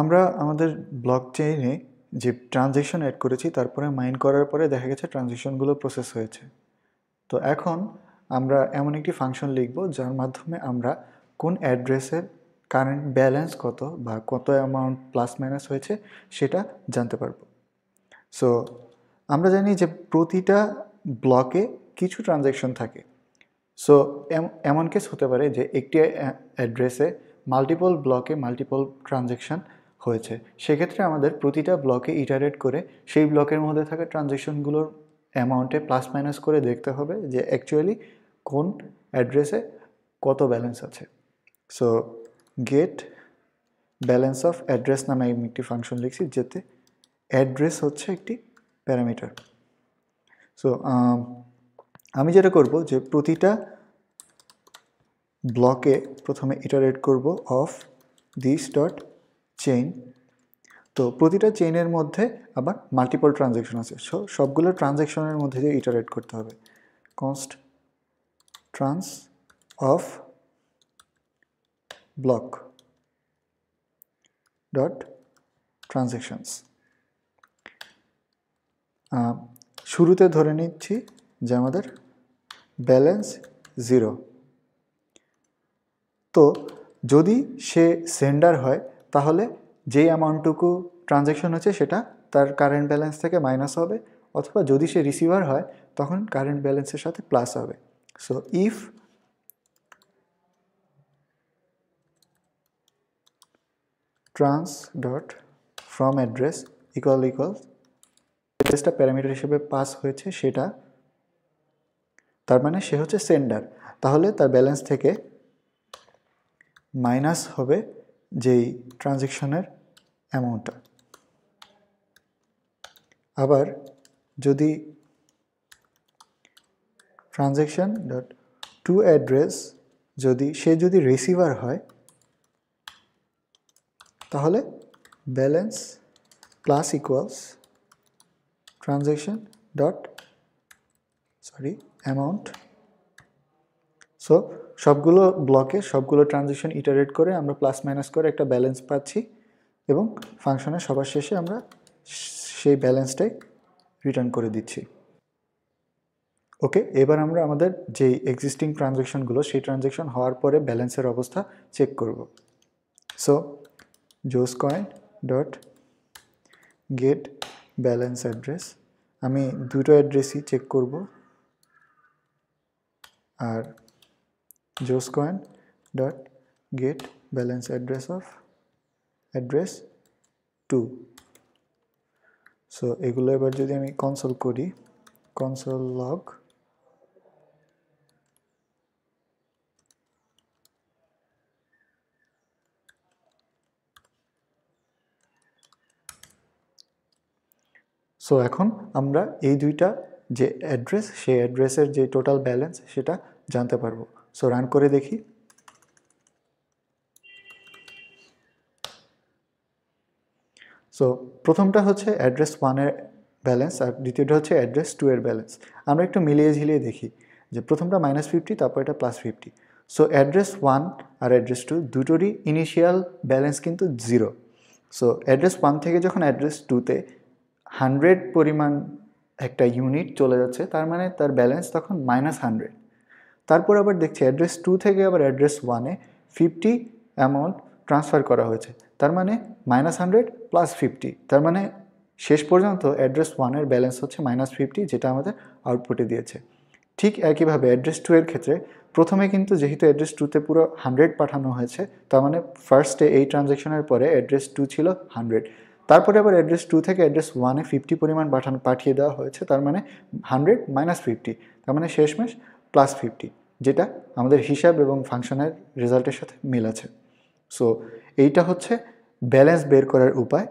আমরা আমাদের ব্লক চেইনে যে ট্রানজেকশন অ্যাড করেছি তারপরে মাইন করার পরে দেখা গেছে ট্রানজেকশনগুলো প্রসেস হয়েছে তো এখন আমরা এমন একটি ফাংশন লিখব যার মাধ্যমে আমরা কোন অ্যাড্রেসের কারেন্ট ব্যালেন্স কত বা কত অ্যামাউন্ট প্লাস মাইনাস হয়েছে সেটা জানতে পারবো সো আমরা জানি যে প্রতিটা ব্লকে কিছু ট্রানজেকশন থাকে সো এমন কেস হতে পারে যে একটি অ্যাড্রেসে মাল্টিপল ব্লকে মাল্টিপল ট্রানজেকশন হয়েছে সেক্ষেত্রে আমাদের প্রতিটা ব্লকে ইটারেট করে সেই ব্লকের মধ্যে থাকা ট্রানজেকশনগুলোর অ্যামাউন্টে প্লাস মাইনাস করে দেখতে হবে যে অ্যাকচুয়ালি কোন অ্যাড্রেসে কত ব্যালেন্স আছে so get balance of address নামে আমি একটি ফাংশন লিখছি যেতে অ্যাড্রেস হচ্ছে একটি প্যারামিটার সো আমি যেটা করব যে প্রতিটা ব্লকে প্রথমে ইটারেট করব অফ দিস ডট চেইন তো প্রতিটা চেইনের মধ্যে আবার মাল্টিপল ট্রানজ্যাকশন আছে সো সবগুলো ট্রানজ্যাকশনের মধ্যে দিয়ে ইটারেট করতে হবে const trans of block dot transactions শুরুতে ধরে নিচ্ছি যে আমাদের ব্যালেন্স জিরো তো যদি সে সেন্ডার হয় তাহলে যেই অ্যামাউন্টটুকু ট্রানজ্যাকশন হচ্ছে সেটা তার কারেন্ট ব্যালেন্স থেকে মাইনাস হবে অথবা যদি সে রিসিভার হয় তখন কারেন্ট ব্যালেন্সের সাথে প্লাস হবে so if trans dot from address equal equal অ্যাড্রেসটা প্যারামিটার হিসেবে পাস হয়েছে সেটা তার মানে সে হচ্ছে সেন্ডার তাহলে তার ব্যালেন্স থেকে মাইনাস হবে যেই ট্রানজেকশনের অ্যামাউন্টটা আবার যদি ট্রানজ্যাকশন ডট টু অ্যাড্রেস যদি সে যদি রিসিভার হয় তাহলে balance plus equals transaction dot sorry amount so সবগুলো ব্লকে সবগুলো ট্রানজেকশন ইটারেট করে আমরা প্লাস মাইনাস করে একটা ব্যালেন্স পাচ্ছি এবং ফাংশনের সবার শেষে আমরা সেই ব্যালেন্সটাই রিটার্ন করে দিচ্ছি ওকে এবার আমরা আমাদের যে এক্সিস্টিং ট্রানজেকশনগুলো সেই ট্রানজেকশন হওয়ার পরে ব্যালেন্সের অবস্থা চেক করব so joscoin dot get balance address আমি দুটো অ্যাড্রেসই চেক করব আর joscoin dot get balance address of address 2 so এগুলো এবার যদি আমি কনসোল করি কনসোল লগ সো এখন আমরা এই দুইটা যে অ্যাড্রেস সেই অ্যাড্রেসের যে টোটাল ব্যালেন্স সেটা জানতে পারবো সো রান করে দেখি সো প্রথমটা হচ্ছে অ্যাড্রেস ওয়ানের ব্যালেন্স আর দ্বিতীয়টা হচ্ছে অ্যাড্রেস টু এর ব্যালেন্স আমরা একটু মিলিয়ে ঝিলিয়ে দেখি যে প্রথমটা মাইনাস ফিফটি তারপর এটা plus fifty so address one আর অ্যাড্রেস টু দুটোরই ইনিশিয়াল ব্যালেন্স কিন্তু জিরো সো অ্যাড্রেস ওয়ান থেকে যখন অ্যাড্রেস টুতে হান্ড্রেড পরিমাণ একটা ইউনিট চলে যাচ্ছে তার মানে তার ব্যালেন্স তখন মাইনাস হান্ড্রেড তারপর আবার দেখছি অ্যাড্রেস টু থেকে আবার অ্যাড্রেস ওয়ানে ফিফটি অ্যামাউন্ট ট্রান্সফার করা হয়েছে তার মানে মাইনাস হান্ড্রেড প্লাস ফিফটি তার মানে শেষ পর্যন্ত অ্যাড্রেস ওয়ানের ব্যালেন্স হচ্ছে মাইনাস ফিফটি যেটা আমাদের আউটপুটে দিয়েছে ঠিক একইভাবে অ্যাড্রেস টু এর ক্ষেত্রে প্রথমে কিন্তু যেহেতু অ্যাড্রেস টুতে পুরো হান্ড্রেড পাঠানো হয়েছে তার মানে ফার্স্টে এই ট্রানজ্যাকশনের পরে অ্যাড্রেস টু ছিল হান্ড্রেড তারপরে আবার অ্যাড্রেস টু থেকে অ্যাড্রেস ওয়ানে ফিফটি পরিমাণ পাঠান পাঠিয়ে দেওয়া হয়েছে তার মানে হান্ড্রেড মাইনাস ফিফটি তার মানে শেষমেশ প্লাস ফিফটি যেটা আমাদের হিসাব এবং ফাংশনের রেজাল্টের সাথে মিল আছে সো এইটা হচ্ছে ব্যালেন্স বের করার উপায়